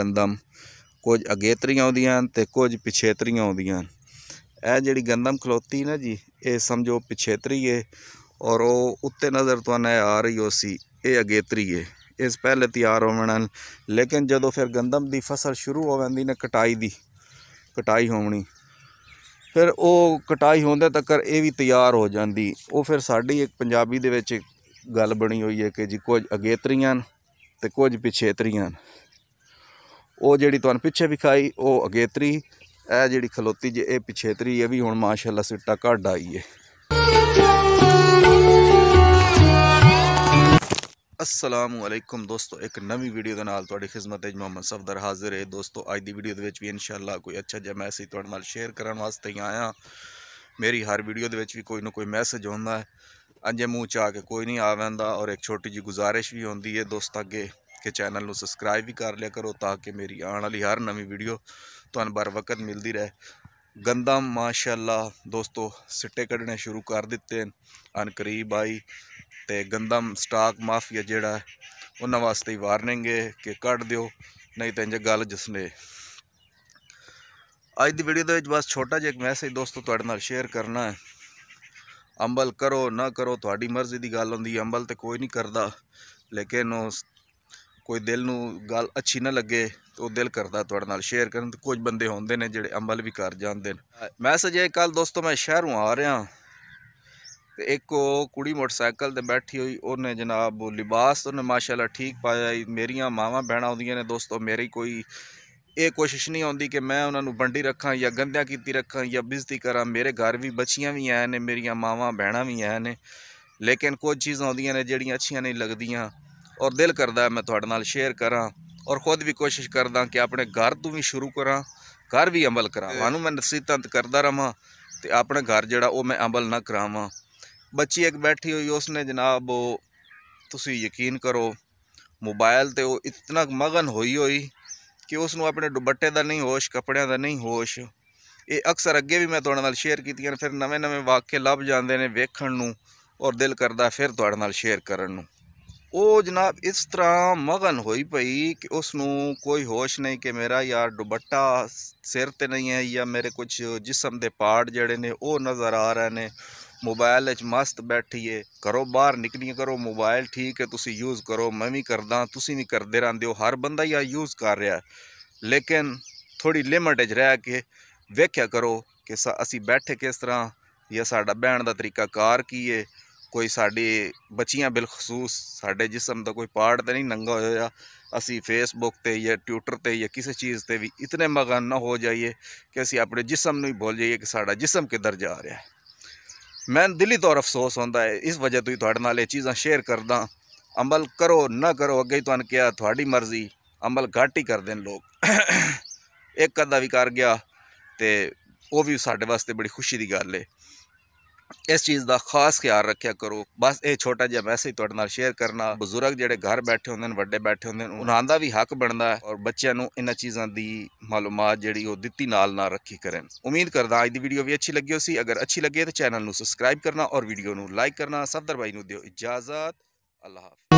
ਗੰਦਮ ਕੁਝ ਅਗੇਤਰੀਆਂ ਆਉਂਦੀਆਂ ਤੇ ਕੁਝ ਪਿਛੇਤਰੀਆਂ ਆਉਂਦੀਆਂ ਇਹ ਜਿਹੜੀ ਗੰਦਮ ਖਲੋਤੀ ਨਾ ਜੀ ਇਹ ਸਮਝੋ ਪਿਛੇਤਰੀ ਏ ਔਰ ਉਹ ਉੱਤੇ ਨਜ਼ਰ ਤੁਹਾਨੂੰ ਆ ਰਹੀ ਹੋ ਸੀ ਇਹ ਅਗੇਤਰੀ ਏ ਇਸ ਪਹਿਲੇ ਤਿਆਰ ਹੋਣ ਨਾਲ ਲੇਕਿਨ ਜਦੋਂ ਫਿਰ ਗੰਦਮ ਦੀ ਫਸਲ ਸ਼ੁਰੂ ਹੋ ਜਾਂਦੀ ਨਾ ਕਟਾਈ ਦੀ ਕਟਾਈ ਹੋਣੀ ਫਿਰ ਉਹ ਕਟਾਈ ਹੁੰਦੇ ਤੱਕ ਇਹ ਵੀ ਤਿਆਰ ਹੋ ਜਾਂਦੀ ਉਹ ਫਿਰ ਸਾਡੀ ਇੱਕ ਪੰਜਾਬੀ ਦੇ ਵਿੱਚ ਗੱਲ ਬਣੀ ਹੋਈ ਹੈ ਕਿ ਜੀ ਕੁਝ ਅਗੇਤਰੀਆਂ ਤੇ ਕੁਝ ਪਿਛੇਤਰੀਆਂ ਉਹ ਜਿਹੜੀ ਤੁਹਾਨੂੰ ਪਿੱਛੇ ਵਿਖਾਈ ਉਹ ਅਗੇਤਰੀ ਇਹ ਜਿਹੜੀ ਖਲੋਤੀ ਜੇ ਇਹ ਪਿਛੇਤਰੀ ਇਹ ਵੀ ਹੁਣ ਮਾਸ਼ਾਅੱਲਾ ਸਿੱਟਾ ਘੱਡ ਆਈ ਏ ਅਸਲਾਮ ਅਲੈਕਮ ਦੋਸਤੋ ਇੱਕ ਨਵੀਂ ਵੀਡੀਓ ਦੇ ਨਾਲ ਤੁਹਾਡੀ ਖਿਦਮਤ ਵਿੱਚ ਮੁਹੰਮਦ ਸਫਦਰ ਹਾਜ਼ਰ ਹੈ ਦੋਸਤੋ ਅੱਜ ਦੀ ਵੀਡੀਓ ਦੇ ਵਿੱਚ ਵੀ ਇਨਸ਼ਾਅੱਲਾ ਕੋਈ ਅੱਛਾ ਜਿਹਾ ਮੈਸੇਜ ਤੁਹਾਡੇ ਨਾਲ ਸ਼ੇਅਰ ਕਰਨ ਵਾਸਤੇ ਆਇਆ ਮੇਰੀ ਹਰ ਵੀਡੀਓ ਦੇ ਵਿੱਚ ਵੀ ਕੋਈ ਨਾ ਕੋਈ ਮੈਸੇਜ ਹੁੰਦਾ ਹੈ ਅੰਜੇ ਮੂੰਹ ਚਾ ਕੇ ਕੋਈ ਨਹੀਂ ਆਵੰਦਾ ਔਰ ਇੱਕ ਛੋਟੀ ਜੀ ਗੁਜ਼ਾਰਿਸ਼ ਵੀ ਹੁੰਦੀ ਹੈ ਦੋਸਤ ਅੱਗੇ ਕਿ ਚੈਨਲ ਨੂੰ ਸਬਸਕ੍ਰਾਈਬ ਵੀ ਕਰ ਲਿਆ ਕਰੋ ਤਾਂ ਕਿ ਮੇਰੀ ਆਉਣ ਵਾਲੀ ਹਰ ਨਵੀਂ ਵੀਡੀਓ ਤੁਹਾਨੂੰ ਬਰ ਵਕਤ ਮਿਲਦੀ ਰਹੇ ਗੰਦਾ ਮਾਸ਼ਾਅੱਲਾ ਦੋਸਤੋ ਸਿੱਟੇ ਕੱਢਣੇ ਸ਼ੁਰੂ ਕਰ ਦਿੱਤੇ ਹਨ ਕਰੀਬ ਆਈ ਤੇ ਗੰਦਮ ਸਟਾਕ ਮਾਫੀਆ ਜਿਹੜਾ ਉਹਨਾਂ ਵਾਸਤੇ ਹੀ ਵਾਰਨਿੰਗ ਹੈ ਕਿ ਕੱਢ ਦਿਓ ਨਹੀਂ ਤਾਂ ਇੰਜ ਗੱਲ ਜਿਸਨੇ ਅੱਜ ਦੀ ਵੀਡੀਓ ਦੇ ਵਿੱਚ ਬਸ ਛੋਟਾ ਜਿਹਾ ਇੱਕ ਮੈਸੇਜ ਦੋਸਤੋ ਤੁਹਾਡੇ ਨਾਲ ਸ਼ੇਅਰ ਕਰਨਾ ਹੈ ਅੰਬਲ ਕਰੋ ਨਾ ਕਰੋ ਤੁਹਾਡੀ ਮਰਜ਼ੀ ਦੀ ਗੱਲ ਹੁੰਦੀ ਅੰਬਲ ਤੇ ਕੋਈ ਨਹੀਂ ਕਰਦਾ ਲੇਕਿਨ ਉਸ ਕੋਈ ਦਿਲ ਨੂੰ ਗੱਲ ਅੱਛੀ ਨਾ ਲੱਗੇ ਤਾਂ ਉਹ ਦਿਲ ਕਰਦਾ ਤੁਹਾਡੇ ਨਾਲ ਸ਼ੇਅਰ ਕਰਨ ਤੇ ਕੁਝ ਬੰਦੇ ਹੁੰਦੇ ਨੇ ਜਿਹੜੇ ਅਮਲ ਵੀ ਕਰ ਜਾਂਦੇ ਨੇ ਮੈਸੇਜ ਹੈ ਕੱਲ ਦੋਸਤੋ ਮੈਂ ਸ਼ਹਿਰੋਂ ਆ ਰਿਹਾ ਤੇ ਇੱਕ ਉਹ ਕੁੜੀ ਮੋਟਰਸਾਈਕਲ ਤੇ ਬੈਠੀ ਹੋਈ ਉਹਨੇ ਜਨਾਬ ਲਿਬਾਸ ਉਹਨੇ ਮਾਸ਼ਾਅੱਲਾ ਠੀਕ ਪਾਇਆ ਮੇਰੀਆਂ ਮਾਵਾਂ ਬਹਿਣਾ ਆਉਂਦੀਆਂ ਨੇ ਦੋਸਤੋ ਮੇਰੀ ਕੋਈ ਇਹ ਕੋਸ਼ਿਸ਼ ਨਹੀਂ ਆਉਂਦੀ ਕਿ ਮੈਂ ਉਹਨਾਂ ਨੂੰ ਬੰਡੀ ਰੱਖਾਂ ਜਾਂ ਗੰਦਿਆਂ ਕੀਤੀ ਰੱਖਾਂ ਜਾਂ ਬਿਜ਼ਤੀ ਕਰਾਂ ਮੇਰੇ ਘਰ ਵੀ ਬੱਚੀਆਂ ਵੀ ਆਏ ਨੇ ਮੇਰੀਆਂ ਮਾਵਾਂ ਬਹਿਣਾ ਵੀ ਆਏ ਨੇ ਲੇਕਿਨ ਕੁਝ ਚੀਜ਼ਾਂ ਆਉਂਦੀਆਂ ਨੇ ਜਿਹੜੀਆਂ ਅੱਛੀਆਂ ਨਹੀਂ ਲੱਗਦੀਆਂ ਔਰ ਦਿਲ ਕਰਦਾ ਮੈਂ ਤੁਹਾਡੇ ਨਾਲ ਸ਼ੇਅਰ ਕਰਾਂ ਔਰ ਖੁਦ ਵੀ ਕੋਸ਼ਿਸ਼ ਕਰਦਾ ਕਿ ਆਪਣੇ ਘਰ ਤੋਂ ਵੀ ਸ਼ੁਰੂ ਕਰਾਂ ਘਰ ਵੀ ਅਮਲ ਕਰਾਵਾਂ ਨੂੰ ਮੈਂ ਨਸੀਤੰਤ ਕਰਦਾ ਰਹਾ ਤੇ ਆਪਣੇ ਘਰ ਜਿਹੜਾ ਉਹ ਮੈਂ ਅਮਲ ਨਾ ਕਰਾਵਾਂ ਬੱਚੀ ਇੱਕ ਬੈਠੀ ਹੋਈ ਉਸਨੇ ਜਨਾਬ ਤੁਸੀਂ ਯਕੀਨ ਕਰੋ ਮੋਬਾਈਲ ਤੇ ਉਹ ਇਤਨਾ ਮਗਨ ਹੋਈ ਹੋਈ ਕਿ ਉਸ ਨੂੰ ਆਪਣੇ ਦੁਪੱਟੇ ਦਾ ਨਹੀਂ ਹੋਸ਼ ਕੱਪੜਿਆਂ ਦਾ ਨਹੀਂ ਹੋਸ਼ ਇਹ ਅਕਸਰ ਅੱਗੇ ਵੀ ਮੈਂ ਤੁਹਾਡੇ ਨਾਲ ਸ਼ੇਅਰ ਕੀਤੀਆਂ ਫਿਰ ਨਵੇਂ-ਨਵੇਂ ਵਾਕਏ ਲੱਭ ਜਾਂਦੇ ਨੇ ਵੇਖਣ ਨੂੰ ਔਰ ਦਿਲ ਕਰਦਾ ਫਿਰ ਤੁਹਾਡੇ ਨਾਲ ਸ਼ੇਅਰ ਕਰਨ ਨੂੰ ਉਹ ਜਨਾਬ ਇਸ ਤਰ੍ਹਾਂ ਮਗਨ ਹੋਈ ਪਈ ਕਿ ਉਸ ਨੂੰ ਕੋਈ ਹੋਸ਼ ਨਹੀਂ ਕਿ ਮੇਰਾ ਯਾਰ ਦੁਪੱਟਾ ਸਿਰ ਤੇ ਨਹੀਂ ਹੈ ਜਾਂ ਮੇਰੇ ਕੁਝ ਜਿਸਮ ਦੇ ਪਾਰਟ ਜਿਹੜੇ ਨੇ ਉਹ ਨਜ਼ਰ ਆ ਰਹੇ ਨੇ ਮੋਬਾਈਲ ਵਿੱਚ ਮਸਤ ਬੈਠੀਏ ਕਰੋ ਬਾਹਰ ਨਿਕਲੀ ਕਰੋ ਮੋਬਾਈਲ ਠੀਕ ਹੈ ਤੁਸੀਂ ਯੂਜ਼ ਕਰੋ ਮੈਂ ਵੀ ਕਰਦਾ ਤੁਸੀਂ ਵੀ ਕਰਦੇ ਰਹਿੰਦੇ ਹੋ ਹਰ ਬੰਦਾ ਹੀ ਆ ਯੂਜ਼ ਕਰ ਰਿਹਾ ਲੇਕਿਨ ਥੋੜੀ ਲਿਮਟ 'ਚ ਰਹਿ ਕੇ ਵੇਖਿਆ ਕਰੋ ਕਿ ਅਸੀਂ ਬੈਠੇ ਕਿਸ ਤਰ੍ਹਾਂ ਜਾਂ ਸਾਡਾ ਬਹਿਣ ਦਾ ਤਰੀਕਾ ਕਾਰ ਕੀ ਹੈ ਕੋਈ ਸਾਡੀ ਬੱਚੀਆਂ ਬਿਲਖਸੂਸ ਸਾਡੇ ਜਿਸਮ ਦਾ ਕੋਈ ਪਾਰਟ ਤੇ ਨਹੀਂ ਨੰਗਾ ਹੋਇਆ ਅਸੀਂ ਫੇਸਬੁੱਕ ਤੇ ਜਾਂ ਟਵਿੱਟਰ ਤੇ ਜਾਂ ਕਿਸੇ ਚੀਜ਼ ਤੇ ਵੀ ਇਤਨੇ ਮਗਨ ਨਾ ਹੋ ਜਾਈਏ ਕਿ ਅਸੀਂ ਆਪਣੇ ਜਿਸਮ ਨੂੰ ਹੀ ਭੁੱਲ ਜਾਈਏ ਕਿ ਸਾਡਾ ਜਿਸਮ ਕਿੱਧਰ ਜਾ ਰਿਹਾ ਹੈ ਮੈਂ ਦਿੱਲੀ ਤੌਰ ਅਫਸੋਸ ਹੁੰਦਾ ਹੈ ਇਸ ਵਜ੍ਹਾ ਤੋਂ ਹੀ ਤੁਹਾਡੇ ਨਾਲ ਇਹ ਚੀਜ਼ਾਂ ਸ਼ੇਅਰ ਕਰਦਾ ਅਮਲ ਕਰੋ ਨਾ ਕਰੋ ਅੱਗੇ ਹੀ ਤੁਹਾਨੂੰ ਕਿਹਾ ਤੁਹਾਡੀ ਮਰਜ਼ੀ ਅਮਲ ਘੱਟ ਹੀ ਕਰਦੇ ਨੇ ਲੋਕ ਇੱਕ ਅੱਧਾ ਵੀ ਕਰ ਗਿਆ ਤੇ ਉਹ ਵੀ ਸਾਡੇ ਵਾਸਤੇ ਬੜੀ ਖੁਸ਼ੀ ਦੀ ਗੱਲ ਹੈ ਇਸ ਚੀਜ਼ ਦਾ ਖਾਸ ਖਿਆਲ ਰੱਖਿਆ ਕਰੋ ਬਸ ਇਹ ਛੋਟਾ ਜਿਹਾ ਮੈਸੇਜ ਤੁਹਾਡੇ ਨਾਲ ਸ਼ੇਅਰ ਕਰਨਾ ਬਜ਼ੁਰਗ ਜਿਹੜੇ ਘਰ ਬੈਠੇ ਹੁੰਦੇ ਨੇ ਵੱਡੇ ਬੈਠੇ ਹੁੰਦੇ ਨੇ ਉਹਨਾਂ ਦਾ ਵੀ ਹੱਕ ਬਣਦਾ ਹੈ ਔਰ ਬੱਚਿਆਂ ਨੂੰ ਇਹਨਾਂ ਚੀਜ਼ਾਂ ਦੀ ਮਾਲੂਮਾਤ ਜਿਹੜੀ ਉਹ ਦਿੱਤੀ ਨਾਲ ਨਾ ਰੱਖੀ ਕਰਨ ਉਮੀਦ ਕਰਦਾ ਅੱਜ ਦੀ ਵੀਡੀਓ ਵੀ ਅੱਛੀ ਲੱਗੀ ਹੋਸੀ ਅਗਰ ਅੱਛੀ ਲੱਗੇ ਤਾਂ ਚੈਨਲ ਨੂੰ ਸਬਸਕ੍ਰਾਈਬ ਕਰਨਾ ਔਰ ਵੀਡੀਓ ਨੂੰ ਲਾਈਕ ਕਰਨਾ ਸਫਦਰਬਾਈ ਨੂੰ ਦਿਓ ਇਜਾਜ਼ਤ ਅੱਲਾਹ ਹਾਫਿਜ਼